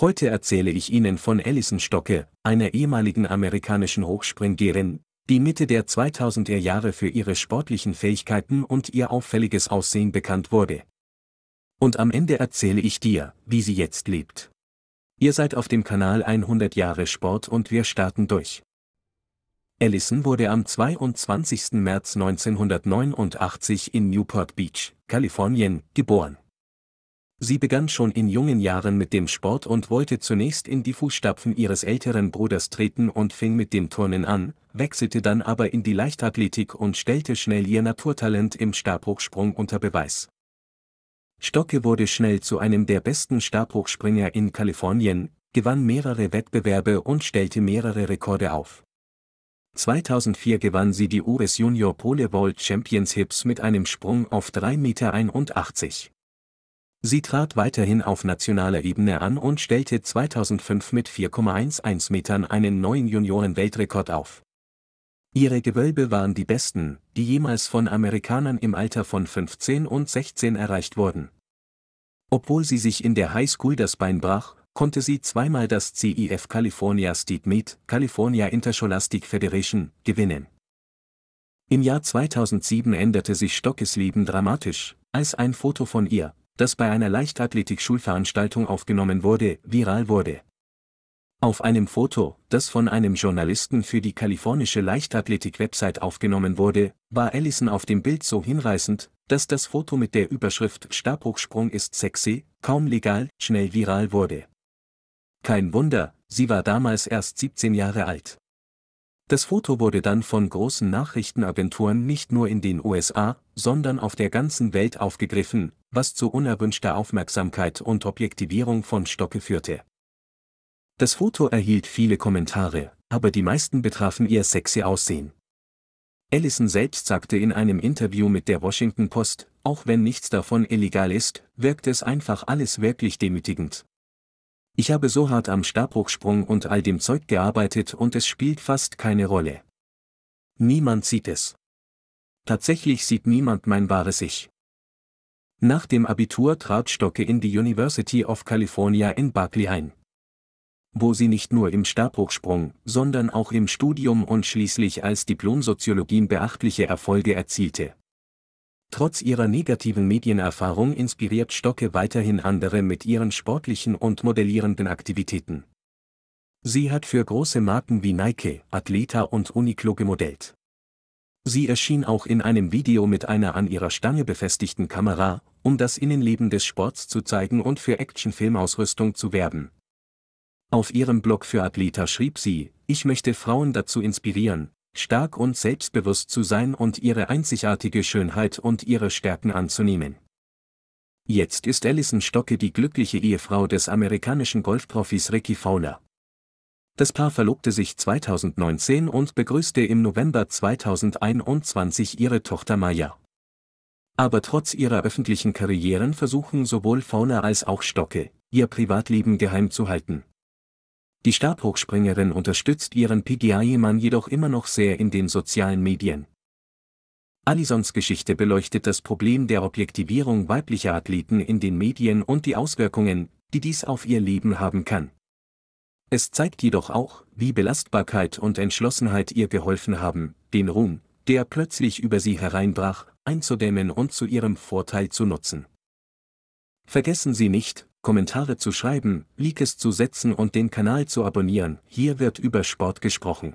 Heute erzähle ich Ihnen von Alison Stocke, einer ehemaligen amerikanischen Hochspringerin, die Mitte der 2000er Jahre für ihre sportlichen Fähigkeiten und ihr auffälliges Aussehen bekannt wurde. Und am Ende erzähle ich dir, wie sie jetzt lebt. Ihr seid auf dem Kanal 100 Jahre Sport und wir starten durch. Allison wurde am 22. März 1989 in Newport Beach, Kalifornien, geboren. Sie begann schon in jungen Jahren mit dem Sport und wollte zunächst in die Fußstapfen ihres älteren Bruders treten und fing mit dem Turnen an, wechselte dann aber in die Leichtathletik und stellte schnell ihr Naturtalent im Stabhochsprung unter Beweis. Stocke wurde schnell zu einem der besten Stabhochspringer in Kalifornien, gewann mehrere Wettbewerbe und stellte mehrere Rekorde auf. 2004 gewann sie die US Junior Pole Vault Championships mit einem Sprung auf 3,81 Meter. Sie trat weiterhin auf nationaler Ebene an und stellte 2005 mit 4,11 Metern einen neuen Junioren-Weltrekord auf. Ihre Gewölbe waren die besten, die jemals von Amerikanern im Alter von 15 und 16 erreicht wurden. Obwohl sie sich in der High School das Bein brach, konnte sie zweimal das CIF e California State Meet, California Interscholastic Federation, gewinnen. Im Jahr 2007 änderte sich Stockes Leben dramatisch, als ein Foto von ihr, das bei einer Leichtathletik-Schulveranstaltung aufgenommen wurde, viral wurde. Auf einem Foto, das von einem Journalisten für die kalifornische Leichtathletik-Website aufgenommen wurde, war Allison auf dem Bild so hinreißend, dass das Foto mit der Überschrift Stabhochsprung ist sexy, kaum legal, schnell viral wurde. Kein Wunder, sie war damals erst 17 Jahre alt. Das Foto wurde dann von großen Nachrichtenagenturen nicht nur in den USA, sondern auf der ganzen Welt aufgegriffen, was zu unerwünschter Aufmerksamkeit und Objektivierung von Stocke führte. Das Foto erhielt viele Kommentare, aber die meisten betrafen ihr sexy Aussehen. Allison selbst sagte in einem Interview mit der Washington Post, auch wenn nichts davon illegal ist, wirkt es einfach alles wirklich demütigend. Ich habe so hart am Stabhochsprung und all dem Zeug gearbeitet und es spielt fast keine Rolle. Niemand sieht es. Tatsächlich sieht niemand mein wahres Ich. Nach dem Abitur trat Stocke in die University of California in Berkeley ein. Wo sie nicht nur im Stabhochsprung, sondern auch im Studium und schließlich als Diplomsoziologin beachtliche Erfolge erzielte. Trotz ihrer negativen Medienerfahrung inspiriert Stocke weiterhin andere mit ihren sportlichen und modellierenden Aktivitäten. Sie hat für große Marken wie Nike, Atleta und Uniqlo gemodellt. Sie erschien auch in einem Video mit einer an ihrer Stange befestigten Kamera, um das Innenleben des Sports zu zeigen und für Actionfilmausrüstung zu werben. Auf ihrem Blog für Atleta schrieb sie, ich möchte Frauen dazu inspirieren, stark und selbstbewusst zu sein und ihre einzigartige Schönheit und ihre Stärken anzunehmen. Jetzt ist Alison Stocke die glückliche Ehefrau des amerikanischen Golfprofis Ricky Fowler. Das Paar verlobte sich 2019 und begrüßte im November 2021 ihre Tochter Maya. Aber trotz ihrer öffentlichen Karrieren versuchen sowohl Fowler als auch Stocke, ihr Privatleben geheim zu halten. Die Stabhochspringerin unterstützt ihren PGA-Mann jedoch immer noch sehr in den sozialen Medien. Alisons Geschichte beleuchtet das Problem der Objektivierung weiblicher Athleten in den Medien und die Auswirkungen, die dies auf ihr Leben haben kann. Es zeigt jedoch auch, wie Belastbarkeit und Entschlossenheit ihr geholfen haben, den Ruhm, der plötzlich über sie hereinbrach, einzudämmen und zu ihrem Vorteil zu nutzen. Vergessen Sie nicht, Kommentare zu schreiben, Likes zu setzen und den Kanal zu abonnieren. Hier wird über Sport gesprochen.